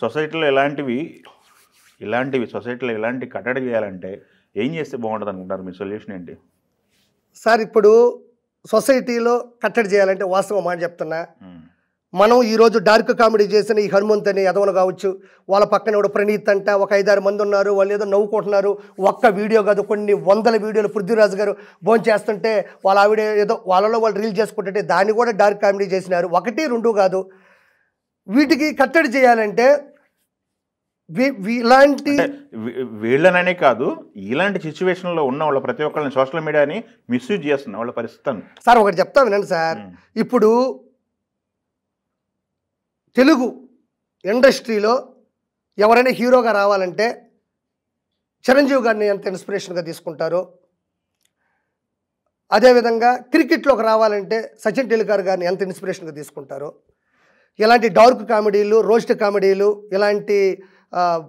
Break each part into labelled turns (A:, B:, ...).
A: సొసైటీలో ఇలాంటివి ఇలాంటివి సొసైటీలో ఇలాంటి కట్టడి చేయాలంటే ఏం చేస్తే బాగుంటుంది అనుకుంటారు మీ సొల్యూషన్ ఏంటి
B: సార్ ఇప్పుడు సొసైటీలో కట్టడి చేయాలంటే వాస్తవం మాట చెప్తున్నా మనం ఈరోజు డార్క్ కామెడీ చేసిన ఈ హనుమంత్ అని యదవను కావచ్చు వాళ్ళ పక్కన ఒక ప్రణీత్ అంట ఒక ఐదారు మంది ఉన్నారు వాళ్ళు ఏదో నవ్వుకుంటున్నారు ఒక్క వీడియో కాదు కొన్ని వందల వీడియోలు పృథ్వీరాజు గారు భోజనం చేస్తుంటే వాళ్ళ ఆవిడ ఏదో వాళ్ళలో వాళ్ళు రీల్ చేసుకుంటుంటే దాన్ని కూడా డార్క్ కామెడీ చేసినారు ఒకటి రెండు కాదు వీటికి కట్టడి చేయాలంటే ఇలాంటి
A: వీళ్ళననే కాదు ఇలాంటి సిచ్యువేషన్లో ఉన్న వాళ్ళ ప్రతి ఒక్కరిని సోషల్ మీడియాని మిస్యూజ్ చేస్తున్న వాళ్ళ పరిస్థితి
B: సార్ ఒకటి చెప్తా వినండి సార్ ఇప్పుడు తెలుగు ఇండస్ట్రీలో ఎవరైనా హీరోగా రావాలంటే చిరంజీవి గారిని ఎంత ఇన్స్పిరేషన్గా తీసుకుంటారో అదేవిధంగా క్రికెట్లోకి రావాలంటే సచిన్ టెండూల్కర్ గారిని ఎంత ఇన్స్పిరేషన్గా తీసుకుంటారో ఇలాంటి డార్క్ కామెడీలు రోస్ట్ కామెడీలు ఇలాంటి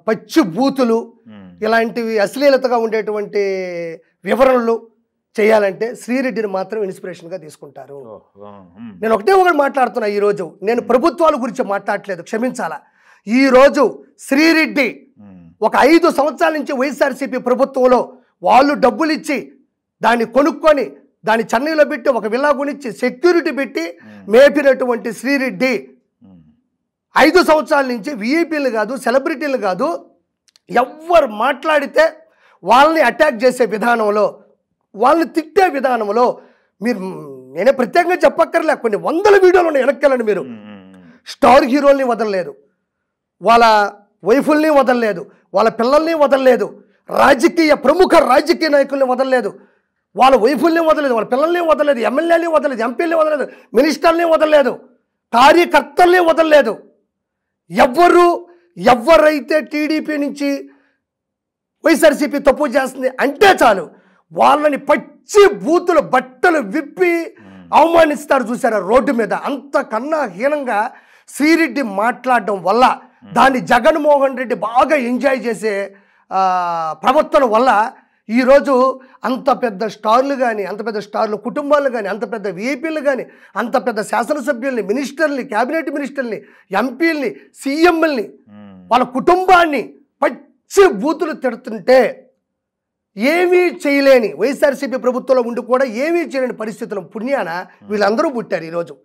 B: పచ్చి బూతులు ఇలాంటివి అశ్లీలతగా ఉండేటువంటి వివరణలు చేయాలంటే శ్రీరెడ్డిని మాత్రం ఇన్స్పిరేషన్గా తీసుకుంటారు నేను ఒకటే ఒకటి మాట్లాడుతున్నా ఈరోజు నేను ప్రభుత్వాల గురించి మాట్లాడలేదు క్షమించాలా ఈరోజు శ్రీరెడ్డి ఒక ఐదు సంవత్సరాల నుంచి వైఎస్ఆర్సీపీ ప్రభుత్వంలో వాళ్ళు డబ్బులు ఇచ్చి దాన్ని కొనుక్కొని దాన్ని చెన్నైలో పెట్టి ఒక విలాగునిచ్చి సెక్యూరిటీ పెట్టి మేపినటువంటి శ్రీరెడ్డి ఐదు సంవత్సరాల నుంచి వీఐపీలు కాదు సెలబ్రిటీలు కాదు ఎవ్వరు మాట్లాడితే వాళ్ళని అటాక్ చేసే విధానంలో వాళ్ళని తిట్టే విధానంలో మీరు నేనే ప్రత్యేకంగా చెప్పక్కర్లే కొన్ని వందల వీడియోలు ఉన్నాయి వెనక్కెళ్ళండి మీరు స్టార్ హీరోల్ని వదలలేదు వాళ్ళ వైఫుల్ని వదలలేదు వాళ్ళ పిల్లల్ని వదలలేదు రాజకీయ ప్రముఖ రాజకీయ నాయకుల్ని వదలలేదు వాళ్ళ వైఫుల్ని వదలలేదు వాళ్ళ పిల్లల్ని వదలలేదు ఎమ్మెల్యేని వదలలేదు ఎంపీని వదలలేదు మినిస్టర్ని వదలలేదు కార్యకర్తల్ని వదలలేదు ఎవ్వరు ఎవరైతే టీడీపీ నుంచి వైఎస్ఆర్సీపీ తప్పు చేస్తుంది అంటే చాలు వాళ్ళని పచ్చి బూతులు బట్టలు విప్పి అవమానిస్తారు చూసారా రోడ్డు మీద అంతకన్నా హీనంగా శ్రీరెడ్డి మాట్లాడడం వల్ల దాన్ని జగన్మోహన్ రెడ్డి బాగా ఎంజాయ్ చేసే ప్రవర్తన వల్ల ఈరోజు అంత పెద్ద స్టార్లు కానీ అంత పెద్ద స్టార్లు కుటుంబాలు కానీ అంత పెద్ద వీఐపీలు కానీ అంత పెద్ద శాసనసభ్యుల్ని మినిస్టర్ని క్యాబినెట్ మినిస్టర్ని ఎంపీల్ని సీఎంఎల్ని వాళ్ళ కుటుంబాన్ని పచ్చి బూతులు తిడుతుంటే ఏమీ చేయలేని వైఎస్ఆర్సీపీ ప్రభుత్వంలో ఉండి కూడా ఏమీ చేయలేని పరిస్థితులు పుణ్యాన వీళ్ళందరూ పుట్టారు ఈరోజు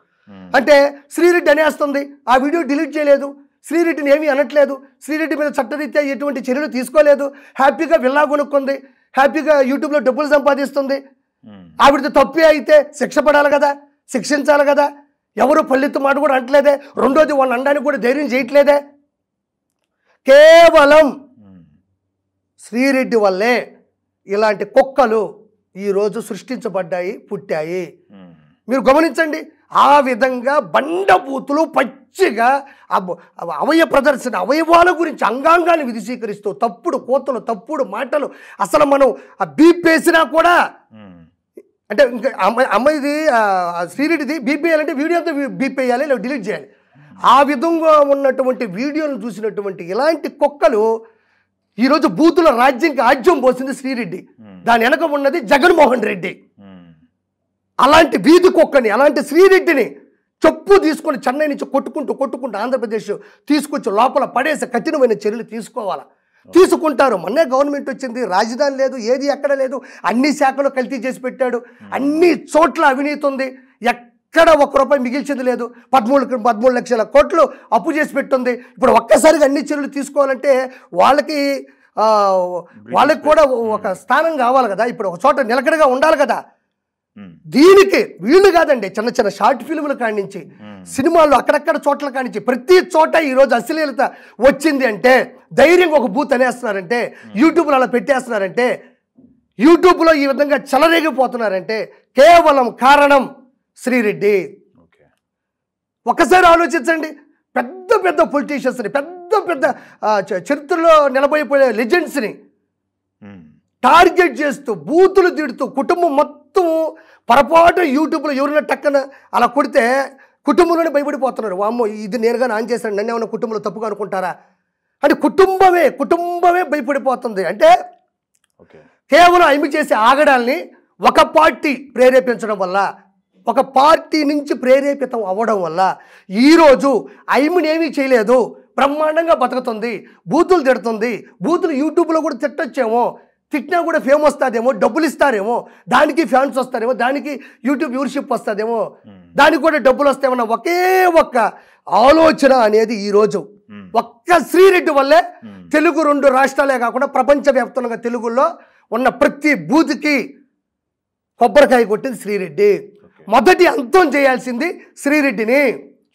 B: అంటే శ్రీరెడ్డి అనేస్తుంది ఆ వీడియో డిలీట్ చేయలేదు శ్రీరెడ్డిని ఏమీ అనట్లేదు శ్రీరెడ్డి మీద చట్టరీత్యా ఎటువంటి చర్యలు తీసుకోలేదు హ్యాపీగా విల్లా కొనుక్కుంది హ్యాపీగా యూట్యూబ్లో డబ్బులు సంపాదిస్తుంది ఆవిడది తప్పి అయితే శిక్ష పడాలి కదా శిక్షించాలి కదా ఎవరు పల్లెత్తు మాట కూడా అంటలేదే రెండోది వాళ్ళు అనడానికి కూడా ధైర్యం చేయట్లేదే కేవలం శ్రీరెడ్డి వల్లే ఇలాంటి కుక్కలు ఈరోజు సృష్టించబడ్డాయి పుట్టాయి మీరు గమనించండి ఆ విధంగా బండబూతులు పట్టి మంచిగా అవయ ప్రదర్శన అవయవాల గురించి అంగాంగాన్ని స్వీకరిస్తూ తప్పుడు కోతలు తప్పుడు మాటలు అసలు మనం ఆ వేసినా కూడా అంటే ఇంకా అమ్మాయి అమ్మాయిది శ్రీరెడ్డిది బీపేయాలంటే వీడియోతో వేయాలి లేదా డిలీట్ చేయాలి ఆ విధంగా ఉన్నటువంటి వీడియోలు చూసినటువంటి ఇలాంటి కుక్కలు ఈరోజు బూతుల రాజ్యంకి ఆజ్యం పోసింది శ్రీరెడ్డి దాని వెనక ఉన్నది జగన్మోహన్ రెడ్డి అలాంటి వీధి కుక్కని అలాంటి శ్రీరెడ్డిని చెప్పు తీసుకొని చెన్నై నుంచి కొట్టుకుంటూ కొట్టుకుంటూ ఆంధ్రప్రదేశ్ తీసుకొచ్చి లోపల పడేసి కఠినమైన చర్యలు తీసుకోవాలి తీసుకుంటారు మొన్నే గవర్నమెంట్ వచ్చింది రాజధాని లేదు ఏది ఎక్కడ లేదు అన్ని శాఖలు కల్తీ చేసి పెట్టాడు అన్ని చోట్ల అవినీతి ఉంది ఎక్కడ ఒక్క రూపాయి మిగిల్చింది లేదు పదమూడు పదమూడు లక్షల కోట్లు అప్పు చేసి పెట్టుంది ఇప్పుడు ఒక్కసారిగా అన్ని చర్యలు తీసుకోవాలంటే వాళ్ళకి వాళ్ళకి కూడా ఒక స్థానం కావాలి కదా ఇప్పుడు ఒక చోట నిలకడగా ఉండాలి కదా దీనికి వీళ్ళు కాదండి చిన్న చిన్న షార్ట్ ఫిల్ములు కానించి సినిమాలు అక్కడక్కడ చోట్ల కానించి ప్రతి చోట ఈరోజు అశ్లీలత వచ్చింది అంటే ధైర్యం ఒక బూత్ అనేస్తున్నారంటే యూట్యూబ్లో అలా పెట్టేస్తున్నారంటే యూట్యూబ్లో ఈ విధంగా చెలరేగిపోతున్నారంటే కేవలం కారణం శ్రీరెడ్డి ఒకసారి ఆలోచించండి పెద్ద పెద్ద పొలిటీషియన్స్ని పెద్ద పెద్ద చరిత్రలో నిలబడిపోయే లెజెండ్స్ని టార్గెట్ చేస్తూ బూతులు తిడుతూ కుటుంబం మొత్తం పొరపాటు యూట్యూబ్లో ఎవరైనా టక్కన అలా కొడితే కుటుంబంలోనే భయపడిపోతున్నారు వామ్మో ఇది నేరుగా ఆన్ చేశాను నన్ను ఏమైనా కుటుంబంలో తప్పుగా అనుకుంటారా అంటే కుటుంబమే కుటుంబమే భయపడిపోతుంది అంటే కేవలం ఐమి చేసే ఆగడాల్ని ఒక పార్టీ ప్రేరేపించడం వల్ల ఒక పార్టీ నుంచి ప్రేరేపితం అవ్వడం వల్ల ఈరోజు ఏమీ చేయలేదు బ్రహ్మాండంగా బతుకుతుంది బూతులు తిడుతుంది బూతులు యూట్యూబ్లో కూడా తిట్టొచ్చేమో తిట్టినా కూడా ఫేమ్ వస్తుందేమో డబ్బులు ఇస్తారేమో దానికి ఫ్యాన్స్ వస్తారేమో దానికి యూట్యూబ్ వ్యూర్షిప్ వస్తుందేమో దానికి కూడా డబ్బులు వస్తాయన్న ఒకే ఒక్క ఆలోచన అనేది ఈరోజు hmm. ఒక్క శ్రీరెడ్డి వల్లే hmm. తెలుగు రెండు రాష్ట్రాలే కాకుండా ప్రపంచవ్యాప్తంగా తెలుగులో ఉన్న ప్రతి బూత్కి కొబ్బరికాయ కొట్టింది శ్రీరెడ్డి మొదటి అంతం చేయాల్సింది శ్రీరెడ్డిని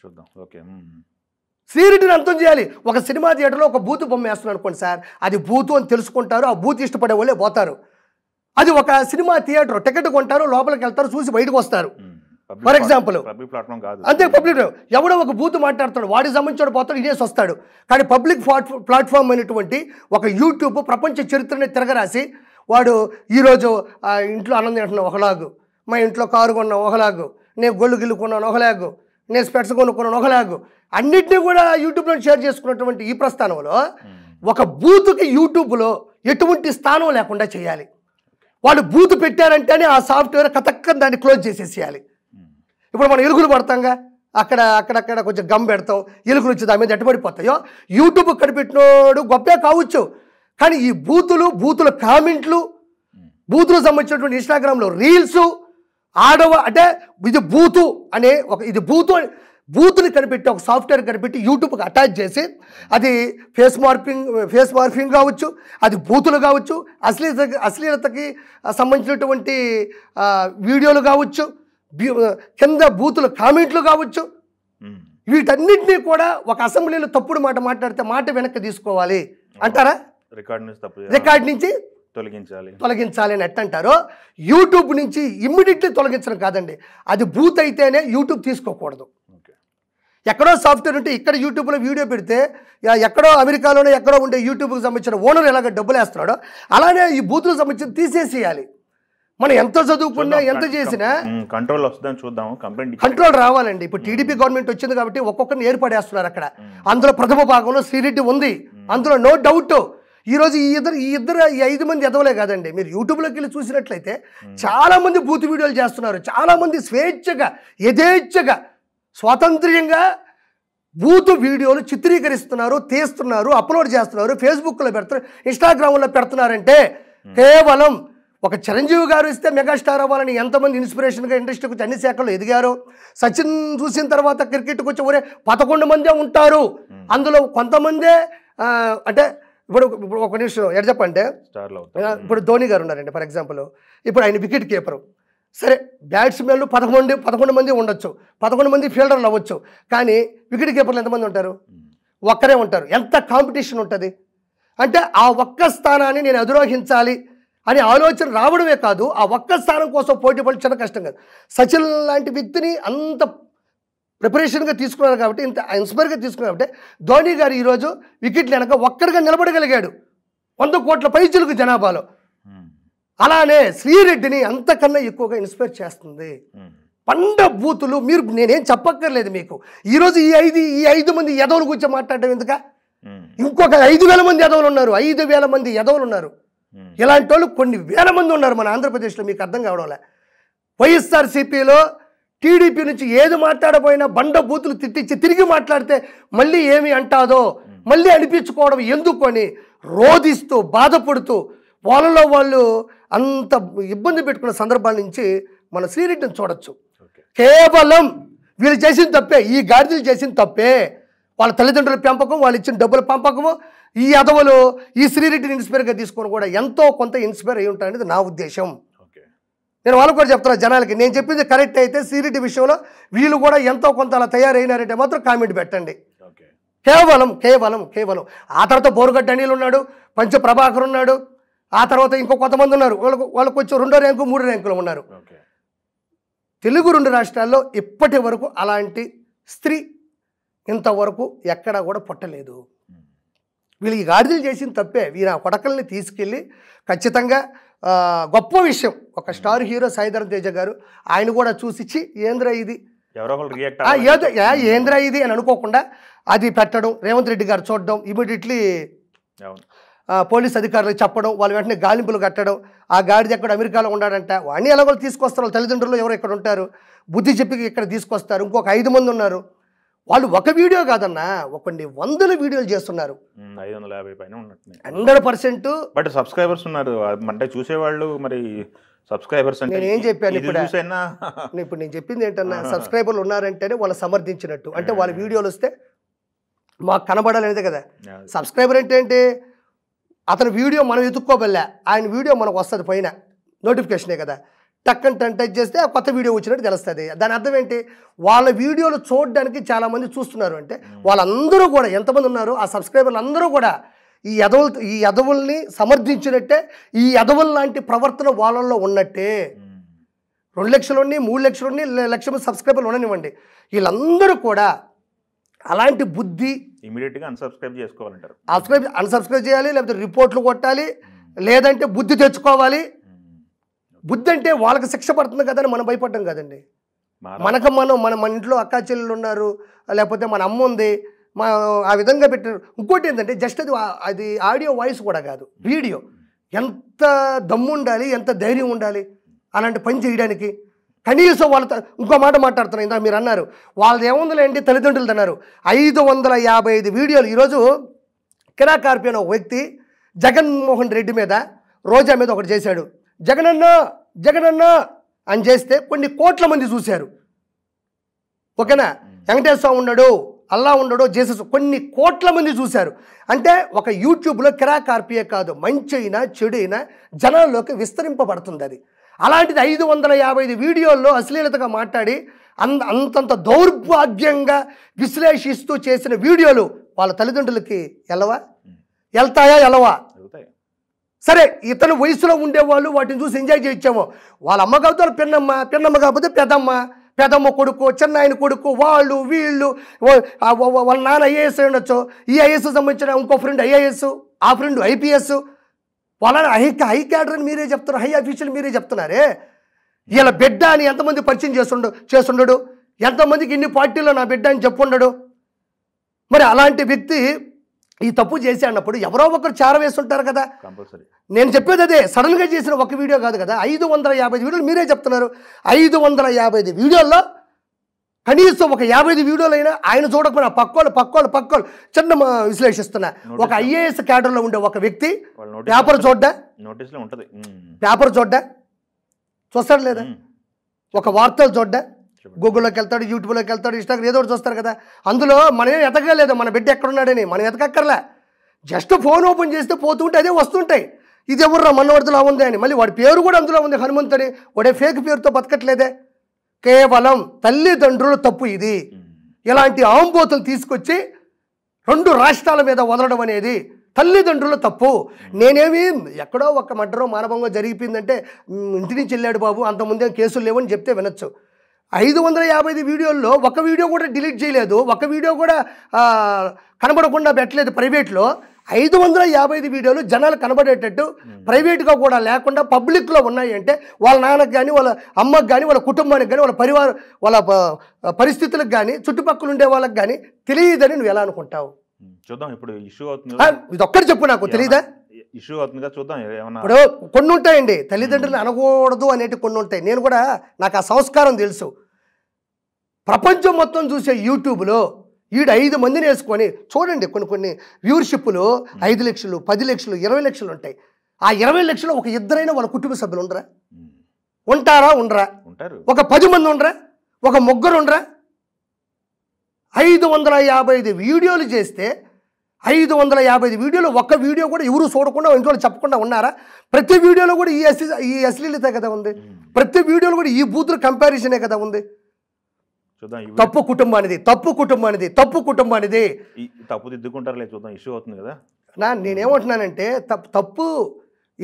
B: చూద్దాం ఓకే hmm. సీరిటీని అర్థం చేయాలి ఒక సినిమా థియేటర్లో ఒక బూతు బొమ్మ వేస్తున్నాను అనుకోండి సార్ అది బూతు అని తెలుసుకుంటారు ఆ బూత్ ఇష్టపడే వాళ్ళే పోతారు అది ఒక సినిమా థియేటర్ టికెట్ కొంటారు లోపలికి వెళ్తారు చూసి బయటకు వస్తారు ఫర్ ఎగ్జాంపుల్ అంతే పబ్లిక్ ఎవడో ఒక బూత్ మాట్లాడతాడు వాడి సంబంధించి పోతాడు ఇదేసి వస్తాడు కానీ పబ్లిక్ ప్లాట్ఫామ్ అయినటువంటి ఒక యూట్యూబ్ ప్రపంచ చరిత్రని తిరగరాసి వాడు ఈరోజు ఇంట్లో ఆనందం తింటున్నాం ఒకలాగు మా ఇంట్లో కారు కొన్నాం ఒకలాగు నేను గొళ్ళు గిల్లు కొన్నాను ఒకలాగు నేను స్పెట్స్ కొనుక్కున్నాను ఒకలాగు అన్నిటినీ కూడా యూట్యూబ్లో షేర్ చేసుకున్నటువంటి ఈ ప్రస్థానంలో ఒక బూత్కి యూట్యూబ్లో ఎటువంటి స్థానం లేకుండా చేయాలి వాళ్ళు బూత్ పెట్టారంటేనే ఆ సాఫ్ట్వేర్ కథక్కని దాన్ని క్లోజ్ చేసేసేయాలి ఇప్పుడు మనం ఎలుగులు పడతాంగా అక్కడ అక్కడక్కడ కొంచెం గమ్ పెడతాం ఎలుకలు వచ్చి దాని మీద ఎట్టబడిపోతాయో యూట్యూబ్ పెట్టినోడు గొప్పే కావచ్చు కానీ ఈ బూతులు బూతుల కామెంట్లు బూతులకు సంబంధించినటువంటి ఇన్స్టాగ్రామ్లో రీల్సు ఆడవ అంటే ఇది బూతు అనే ఒక ఇది బూతు బూత్ని కనిపెట్టి ఒక సాఫ్ట్వేర్ కనిపెట్టి యూట్యూబ్కి అటాచ్ చేసి అది ఫేస్ మార్పింగ్ ఫేస్ మార్పింగ్ కావచ్చు అది బూతులు కావచ్చు అశ్లీలత అశ్లీలతకి సంబంధించినటువంటి వీడియోలు కావచ్చు కింద బూతులు కామెంట్లు కావచ్చు వీటన్నింటినీ కూడా ఒక అసెంబ్లీలో తప్పుడు మాట మాట్లాడితే మాట వెనక్కి తీసుకోవాలి అంటారా
A: రికార్డ్ నుంచి రికార్డ్ నుంచి తొలగించాలి
B: తొలగించాలి అని ఎట్టంటారో యూట్యూబ్ నుంచి ఇమ్మీడియట్లీ తొలగించడం కాదండి అది బూత్ అయితేనే యూట్యూబ్ తీసుకోకూడదు ఎక్కడో సాఫ్ట్వేర్ ఉంటే ఇక్కడ యూట్యూబ్లో వీడియో పెడితే ఎక్కడో అమెరికాలోనే ఎక్కడో ఉండే యూట్యూబ్కి సంబంధించిన ఓనర్ ఎలాగ డబ్బులు వేస్తున్నాడో అలానే ఈ బూత్లకు సంబంధించిన తీసేసేయాలి మనం ఎంత చదువుకున్నా ఎంత చేసినా
A: కంట్రోల్ వస్తుందని చూద్దాం కంప్లైంట్ కంట్రోల్
B: రావాలండి ఇప్పుడు టీడీపీ గవర్నమెంట్ వచ్చింది కాబట్టి ఒక్కొక్కరిని ఏర్పడేస్తున్నారు అక్కడ అందులో ప్రథమ భాగంలో శ్రీరెడ్డి ఉంది అందులో నో డౌట్ ఈరోజు ఈ ఇద్దరు ఈ ఇద్దరు ఈ ఐదు మంది ఎదవలే కాదండి మీరు యూట్యూబ్లోకి వెళ్ళి చూసినట్లయితే చాలామంది బూత్ వీడియోలు చేస్తున్నారు చాలామంది స్వేచ్ఛగా యథేచ్ఛగా స్వాతంత్ర్యంగా బూత్ వీడియోలు చిత్రీకరిస్తున్నారు తీస్తున్నారు అప్లోడ్ చేస్తున్నారు ఫేస్బుక్లో పెడుతున్నారు ఇన్స్టాగ్రామ్లో పెడుతున్నారంటే కేవలం ఒక చిరంజీవి గారు ఇస్తే మెగాస్టార్ అవ్వాలని ఎంతమంది ఇన్స్పిరేషన్గా ఇండస్ట్రీకి కొంచెం అన్ని శాఖల్లో ఎదిగారు సచిన్ చూసిన తర్వాత క్రికెట్కి వచ్చి ఒరే పదకొండు మందే ఉంటారు అందులో కొంతమందే అంటే ఇప్పుడు ఇప్పుడు ఒక నిమిషం ఎట్ చెప్పంటే ఇప్పుడు ధోని గారు ఉన్నారండి ఫర్ ఎగ్జాంపుల్ ఇప్పుడు ఆయన వికెట్ కీపరు సరే బ్యాట్స్మెన్లు పదకొండు పదకొండు మంది ఉండొచ్చు పదకొండు మంది ఫీల్డర్లు అవ్వచ్చు కానీ వికెట్ కీపర్లు ఎంతమంది ఉంటారు ఒక్కరే ఉంటారు ఎంత కాంపిటీషన్ ఉంటుంది అంటే ఆ ఒక్క స్థానాన్ని నేను అధిరోహించాలి అని ఆలోచన రావడమే కాదు ఆ ఒక్క స్థానం కోసం పోటీ చాలా కష్టం కాదు సచిన్ లాంటి వ్యక్తిని అంత ప్రిపరేషన్గా తీసుకున్నారు కాబట్టి ఇంత ఇన్స్పైర్గా తీసుకున్నారు కాబట్టి ధోని గారు ఈరోజు వికెట్లు వెనక ఒక్కడిగా నిలబడగలిగాడు వంద కోట్ల పైచులకు జనాభాలో అలానే శ్రీరెడ్డిని అంతకన్నా ఎక్కువగా ఇన్స్పైర్ చేస్తుంది పండ బూతులు మీరు నేనేం చెప్పక్కర్లేదు మీకు ఈరోజు ఈ ఐదు ఈ ఐదు మంది యదవులు గురించి మాట్లాడడం ఎందుక ఇంకొక ఐదు వేల మంది యదవులు ఉన్నారు ఐదు వేల మంది యదవులు ఉన్నారు ఇలాంటి వాళ్ళు కొన్ని వేల మంది ఉన్నారు మన ఆంధ్రప్రదేశ్లో మీకు అర్థం కావడంలే వైఎస్ఆర్సీపీలో టీడీపీ నుంచి ఏది మాట్లాడబోయినా బండ బూతులు తిట్టించి తిరిగి మాట్లాడితే మళ్ళీ ఏమి అంటాదో మళ్ళీ అనిపించుకోవడం ఎందుకు అని రోధిస్తూ బాధపడుతూ వాళ్ళలో వాళ్ళు అంత ఇబ్బంది పెట్టుకున్న సందర్భాల నుంచి మన శ్రీరెడ్డిని చూడొచ్చు కేవలం వీళ్ళు చేసిన తప్పే ఈ గాడిదలు చేసిన తప్పే వాళ్ళ తల్లిదండ్రుల పెంపకం వాళ్ళు ఇచ్చిన డబ్బుల పెంపకము ఈ అదవులు ఈ శ్రీరెడ్డిని ఇన్స్పైర్గా తీసుకొని కూడా ఎంతో కొంత ఇన్స్పైర్ అయి ఉంటాయనేది నా ఉద్దేశం నేను వాళ్ళు కూడా చెప్తున్నా జనాలకి నేను చెప్పింది కరెక్ట్ అయితే సీరిటీ విషయంలో వీళ్ళు కూడా ఎంతో కొంత అలా తయారైనారంటే మాత్రం కామెంట్ పెట్టండి కేవలం కేవలం కేవలం ఆ తర్వాత బోరుగడ్డ అనిల్ ఉన్నాడు పంచ ప్రభాకర్ ఉన్నాడు ఆ తర్వాత ఇంకో కొంతమంది ఉన్నారు వాళ్ళకు వాళ్ళకు వచ్చి రెండో ర్యాంకు మూడో ర్యాంకులు ఉన్నారు తెలుగు రెండు రాష్ట్రాల్లో ఇప్పటి వరకు అలాంటి స్త్రీ ఇంతవరకు ఎక్కడా కూడా పుట్టలేదు వీళ్ళకి గాడిదలు చేసిన తప్పే వీరు ఆ కొడకల్ని తీసుకెళ్ళి ఖచ్చితంగా గొప్ప విషయం ఒక స్టార్ హీరో సాయిధరం తేజ గారు ఆయన కూడా చూసిచ్చి ఏంద్రా ఇది ఏదో ఏంద్రా ఇది అని అనుకోకుండా అది పెట్టడం రేవంత్ రెడ్డి గారు చూడడం ఇమీడియట్లీ పోలీస్ అధికారులకు చెప్పడం వాళ్ళు వెంటనే గాలింపులు కట్టడం ఆ గాడిద ఎక్కడ అమెరికాలో ఉన్నాడంట వాడిని ఎలాగో తీసుకొస్తారు తల్లిదండ్రులు ఎవరు ఇక్కడ ఉంటారు బుద్ధి చెప్పి ఇక్కడ తీసుకొస్తారు ఇంకొక ఐదు మంది ఉన్నారు వాళ్ళు ఒక వీడియో కాదన్నా ఒకటి వందల వీడియోలు చేస్తున్నారు ఐదు వందల యాభై పైన హండ్రెడ్
A: పర్సెంట్ బట్ సబ్స్క్రైబర్స్ ఉన్నారు అంటే చూసేవాళ్ళు మరి సబ్స్క్రైబర్స్ నేను ఏం చెప్పాను ఇప్పుడు
B: ఇప్పుడు నేను చెప్పింది ఏంటన్నా సబ్స్క్రైబర్లు ఉన్నారంటేనే వాళ్ళు సమర్థించినట్టు అంటే వాళ్ళ వీడియోలు వస్తే మాకు కనబడాలనేది కదా సబ్స్క్రైబర్ అంటే ఏంటి అతని వీడియో మనం ఎదుక్కోబల్లా ఆయన వీడియో మనకు వస్తుంది పైన నోటిఫికేషనే కదా టక్కన్ టన్ టచ్ చేస్తే ఆ కొత్త వీడియో వచ్చినట్టు తెలుస్తుంది దాని అర్థం ఏంటి వాళ్ళ వీడియోలు చూడడానికి చాలామంది చూస్తున్నారు అంటే వాళ్ళందరూ కూడా ఎంతమంది ఉన్నారు ఆ సబ్స్క్రైబర్లు అందరూ కూడా ఈ యదవులు ఈ యదవుల్ని సమర్థించినట్టే ఈ యదవుల లాంటి ప్రవర్తన వాళ్ళల్లో ఉన్నట్టే రెండు లక్షలు ఉండి మూడు లక్షలు లక్ష మంది సబ్స్క్రైబర్లు ఉండనివ్వండి వీళ్ళందరూ కూడా అలాంటి బుద్ధి
A: ఇమీడియట్గా అన్సబ్స్క్రైబ్ చేసుకోవాలంటారు
B: అన్సబ్స్క్రైబ్ అన్సబ్స్క్రైబ్ చేయాలి లేకపోతే రిపోర్ట్లు కొట్టాలి లేదంటే బుద్ధి తెచ్చుకోవాలి బుద్ధి అంటే వాళ్ళకి శిక్ష పడుతుంది కదని మనం భయపడ్డం కదండి మనకు మనం మన మన ఇంట్లో అక్కా చెల్లెలు ఉన్నారు లేకపోతే మన అమ్మ ఉంది మా ఆ విధంగా పెట్టారు ఇంకోటి ఏంటంటే జస్ట్ అది అది ఆడియో వాయిస్ కూడా కాదు వీడియో ఎంత దమ్ము ఉండాలి ఎంత ధైర్యం ఉండాలి అలాంటి పని చేయడానికి కనీసం వాళ్ళతో ఇంకో మాట మాట్లాడుతున్నారు ఇందాక మీరు అన్నారు వాళ్ళది ఏముందిలేండి తల్లిదండ్రులు అన్నారు ఐదు వందల యాభై ఐదు వీడియోలు ఈరోజు కిరాకార్పి అనే ఒక వ్యక్తి జగన్మోహన్ రెడ్డి మీద రోజా మీద ఒకటి చేశాడు జగనన్న జగనన్న అని చేస్తే కొన్ని కోట్ల మంది చూశారు ఓకేనా వెంకటేశ్వర ఉన్నాడు అల్లా ఉండడు జేసస్ కొన్ని కోట్ల మంది చూశారు అంటే ఒక యూట్యూబ్లో కిరాకార్పియే కాదు మంచి అయినా చెడు అయినా జనాల్లోకి విస్తరింపబడుతుంది అది అలాంటిది ఐదు వందల యాభై ఐదు వీడియోల్లో అశ్లీలతగా మాట్లాడి అంత అంతంత దౌర్భాగ్యంగా విశ్లేషిస్తూ చేసిన వీడియోలు వాళ్ళ తల్లిదండ్రులకి ఎలవా వెళ్తాయా ఎలవా సరే ఇతను వయసులో ఉండేవాళ్ళు వాటిని చూసి ఎంజాయ్ చేయించాము వాళ్ళ అమ్మ కాదు పిన్నమ్మ పిన్నమ్మ కాకపోతే పెదమ్మ పెదమ్మ కొడుకు చిన్న ఆయన కొడుకు వాళ్ళు వీళ్ళు వాళ్ళ నాన్న ఐఏఎస్ ఉండొచ్చు ఈ ఐఏఎస్ సంబంధించిన ఇంకో ఫ్రెండ్ ఐఏఎస్ ఆ ఫ్రెండ్ ఐపీఎస్ వాళ్ళని హై హై క్యాడర్ అని మీరే చెప్తున్నారు హై అఫీషియల్ మీరే చెప్తున్నారే వీళ్ళ బిడ్డ అని ఎంతమంది పరిచయం చేస్తుండ చేస్తుండడు ఎంతమందికి ఇన్ని పార్టీల్లో నా బిడ్డ అని చెప్పుండడు మరి అలాంటి వ్యక్తి ఈ తప్పు చేసి అన్నప్పుడు ఎవరో ఒకరు చారవేసి ఉంటారు కదా నేను చెప్పేది అదే సడన్గా చేసిన ఒక వీడియో కాదు కదా ఐదు వందల యాభై వీడియోలు మీరే చెప్తున్నారు ఐదు వందల యాభై ఐదు వీడియోల్లో కనీసం ఒక యాభై ఐదు వీడియోలైనా ఆయన చూడకపోయినా పక్కోళ్ళు పక్కోళ్ళు పక్కోళ్ళు చిన్న విశ్లేషిస్తున్నా ఒక ఐఏఎస్ క్యాడర్లో ఉండే ఒక వ్యక్తి పేపర్ చూడ్డా నోటీసులో ఉంటుంది పేపర్ చూడ్డా చూస్తాడు లేదా ఒక వార్తలు చూడ్డా గూగుల్లోకి వెళ్తాడు యూట్యూబ్లోకి వెళ్తాడు ఇన్స్టాగ్రామ్ ఏదో ఒకటి చూస్తారు కదా అందులో మనమే ఎతకలేదు మన బిడ్డ ఎక్కడున్నాడని మనం ఎతకక్కర్లే జస్ట్ ఫోన్ ఓపెన్ చేస్తే పోతుంటే అదే వస్తుంటాయి ఇది ఎవర్రా మనవాడితో ఉంది అని మళ్ళీ వాడి పేరు కూడా అందులో ఉంది హనుమంతుడి వాడే ఫేక్ పేరుతో బతకట్లేదే కేవలం తల్లిదండ్రుల తప్పు ఇది ఇలాంటి ఆంబోతులు తీసుకొచ్చి రెండు రాష్ట్రాల మీద వదలడం అనేది తల్లిదండ్రుల తప్పు నేనేమి ఎక్కడో ఒక మర్డరో మానభంగా జరిగిపోయిందంటే ఇంటి నుంచి వెళ్ళాడు బాబు అంతకుముందే కేసులు లేవని చెప్తే వినొచ్చు ఐదు వందల యాభై ఐదు వీడియోల్లో ఒక వీడియో కూడా డిలీట్ చేయలేదు ఒక వీడియో కూడా కనబడకుండా పెట్టలేదు ప్రైవేట్లో ఐదు వందల యాభై ఐదు వీడియోలు జనాలు కనబడేటట్టు ప్రైవేట్గా కూడా లేకుండా పబ్లిక్లో ఉన్నాయి అంటే వాళ్ళ నాన్నకు కానీ వాళ్ళ అమ్మకు కానీ వాళ్ళ కుటుంబానికి కానీ వాళ్ళ పరివారం వాళ్ళ పరిస్థితులకు కానీ చుట్టుపక్కల ఉండే వాళ్ళకి కానీ తెలియదని నువ్వు ఎలా అనుకుంటావు
A: చూద్దాం ఇప్పుడు ఇష్యూ అవుతుంది
B: ఇది ఒక్కటి చెప్పు నాకు తెలియదా
A: ఇష్యూ అవుతుందిగా చూద్దాం ఇప్పుడు కొన్ని
B: ఉంటాయండి తల్లిదండ్రులు అనకూడదు అనేటివి కొన్ని ఉంటాయి నేను కూడా నాకు ఆ సంస్కారం తెలుసు ప్రపంచం మొత్తం చూసే యూట్యూబ్లో వీడు ఐదు మందిని వేసుకొని చూడండి కొన్ని కొన్ని వ్యూర్షిప్పులు ఐదు లక్షలు పది లక్షలు ఇరవై లక్షలు ఉంటాయి ఆ ఇరవై లక్షలు ఒక ఇద్దరైనా వాళ్ళ కుటుంబ సభ్యులు ఉండరా ఉంటారా ఉండరా ఉంటారు ఒక పది మంది ఉండరా ఒక ముగ్గురు ఉండరా ఐదు వందల యాభై ఐదు వీడియోలు చేస్తే ఐదు వందల యాభై ఐదు వీడియోలు ఒక్క వీడియో కూడా ఎవరు చూడకుండా ఇంట్లో చెప్పకుండా ఉన్నారా ప్రతి వీడియోలో కూడా ఈ ఈ అశ్లీలత కదా ఉంది ప్రతి వీడియోలో కూడా ఈ బూతులు కంపారిజనే కదా ఉంది చూద్దాం తప్పు కుటుంబానిది తప్పు కుటుంబానిది తప్పు కుటుంబానిది తప్పు దిద్దుకుంటారులే చూద్దాం ఇష్యూ అవుతుంది కదా నా నేనేమంటున్నానంటే తప్పు తప్పు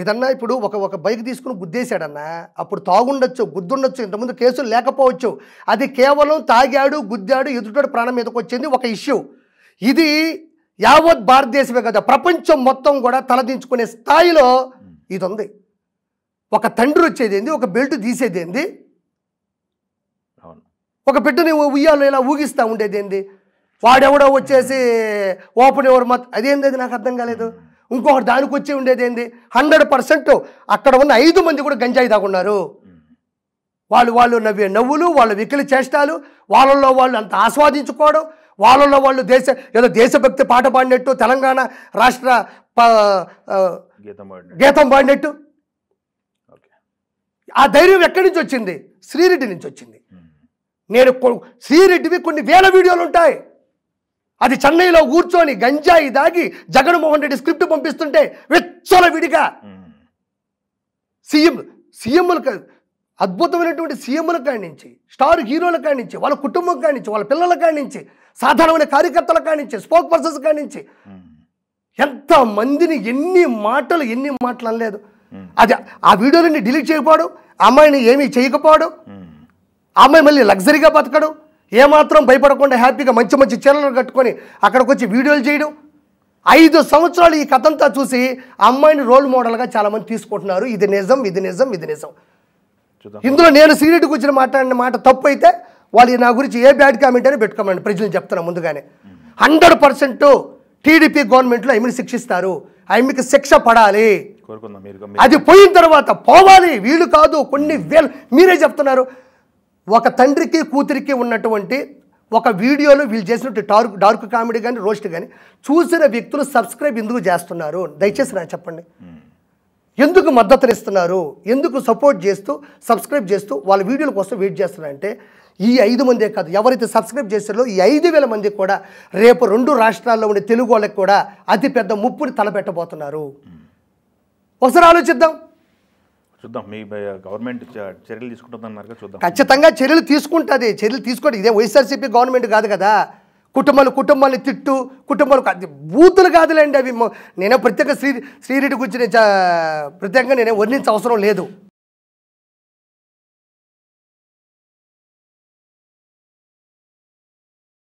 B: ఇదన్నా ఇప్పుడు ఒక ఒక బైక్ తీసుకుని గుద్దేశాడన్నా అప్పుడు తాగుండొచ్చు గుద్దుండొచ్చు ఇంతకుముందు కేసులు లేకపోవచ్చు అది కేవలం తాగాడు గుద్దాడు ఎదుటాడు ప్రాణం మీదకి వచ్చింది ఒక ఇష్యూ ఇది యావత్ భారతదేశమే కదా ప్రపంచం మొత్తం కూడా తలదించుకునే స్థాయిలో ఇది ఉంది ఒక తండ్రి వచ్చేది ఏంది ఒక బెల్ట్ తీసేదేంది ఒక పెట్టుని ఉయ్యాలు ఇలా ఊగిస్తూ ఉండేది ఏంది వాడెవడో వచ్చేసి ఓపెన్ ఎవరు మత్ అదేంది అది నాకు అర్థం కాలేదు ఇంకొకటి దానికి వచ్చి ఉండేది ఏంది హండ్రెడ్ పర్సెంట్ అక్కడ ఉన్న ఐదు మంది కూడా గంజాయి తాగున్నారు వాళ్ళు వాళ్ళు నవ్వే నవ్వులు వాళ్ళ వికిలి చేష్టాలు వాళ్ళల్లో వాళ్ళు అంత ఆస్వాదించుకోవడం వాళ్ళల్లో వాళ్ళు దేశ ఏదో దేశభక్తి పాట పాడినట్టు తెలంగాణ రాష్ట్ర గీతం పాడినట్టు ఆ ధైర్యం ఎక్కడి నుంచి వచ్చింది శ్రీరెడ్డి నుంచి వచ్చింది నేను శ్రీరెడ్డివి కొన్ని వేల వీడియోలు ఉంటాయి అది చెన్నైలో కూర్చొని గంజాయి దాగి జగన్మోహన్ రెడ్డి స్క్రిప్ట్ పంపిస్తుంటే వెచ్చల విడిగా సీఎం సీఎంలు అద్భుతమైనటువంటి సీఎంల కాడి నుంచి స్టార్ హీరోల కాడి నుంచి వాళ్ళ కుటుంబం కాడి నుంచి వాళ్ళ పిల్లల కాడి నుంచి సాధారణమైన కార్యకర్తల కాడి నుంచి స్పోక్ పర్సన్స్ కాడి నుంచి ఎంతమందిని ఎన్ని మాటలు ఎన్ని మాటలు అనలేదు అది ఆ వీడియోలన్నీ డిలీట్ చేయకపోవడం అమ్మాయిని ఏమీ చేయకపోవడం అమ్మాయి మళ్ళీ లగ్జరీగా బతకడం ఏమాత్రం భయపడకుండా హ్యాపీగా మంచి మంచి చీరలు కట్టుకొని అక్కడికి వచ్చి వీడియోలు చేయడం ఐదు సంవత్సరాలు ఈ కథంతా చూసి అమ్మాయిని రోల్ మోడల్గా చాలామంది తీసుకుంటున్నారు ఇది నిజం ఇది నిజం ఇది నిజం ఇందులో నేను సీరియట్ గురించి మాట్లాడిన మాట తప్పు అయితే వాళ్ళు నా గురించి ఏ బ్యాడ్ కామెంట్ అని పెట్టుకోమని ప్రజలు చెప్తున్నా ముందుగానే హండ్రెడ్ పర్సెంట్ టీడీపీ గవర్నమెంట్లో ఐమీని శిక్షిస్తారు ఐమీకి శిక్ష పడాలి అది పోయిన తర్వాత పోవాలి వీళ్ళు కాదు కొన్ని వేలు మీరే చెప్తున్నారు ఒక తండ్రికి కూతురికి ఉన్నటువంటి ఒక వీడియోలో వీళ్ళు చేసినట్టు టార్క్ డార్క్ కామెడీ కానీ రోస్ట్ కానీ చూసిన వ్యక్తులు సబ్స్క్రైబ్ ఎందుకు చేస్తున్నారు దయచేసి నాకు చెప్పండి hmm. ఎందుకు ఇస్తున్నారు ఎందుకు సపోర్ట్ చేస్తూ సబ్స్క్రైబ్ చేస్తూ వాళ్ళ వీడియోల కోసం వెయిట్ చేస్తున్నారంటే ఈ ఐదు మందే కాదు ఎవరైతే సబ్స్క్రైబ్ చేశారో ఈ ఐదు వేల మంది కూడా రేపు రెండు రాష్ట్రాల్లో ఉండే తెలుగు వాళ్ళకి కూడా అతిపెద్ద ముప్పుని తలపెట్టబోతున్నారు hmm. ఒకసారి ఆలోచిద్దాం
A: చూద్దాం మీ గవర్నమెంట్ చర్యలు తీసుకుంటుందన్నారు చూద్దాం ఖచ్చితంగా
B: చర్యలు తీసుకుంటుంది చర్యలు తీసుకోండి ఇదే వైఎస్ఆర్సీపీ గవర్నమెంట్ కాదు కదా కుటుంబాలు కుటుంబాలు తిట్టు కుటుంబాలు బూతులు కాదులేండి అవి నేనే ప్రత్యేక శ్రీ శ్రీరెడ్డి గురించి ప్రత్యేకంగా నేనే వర్ణించే అవసరం లేదు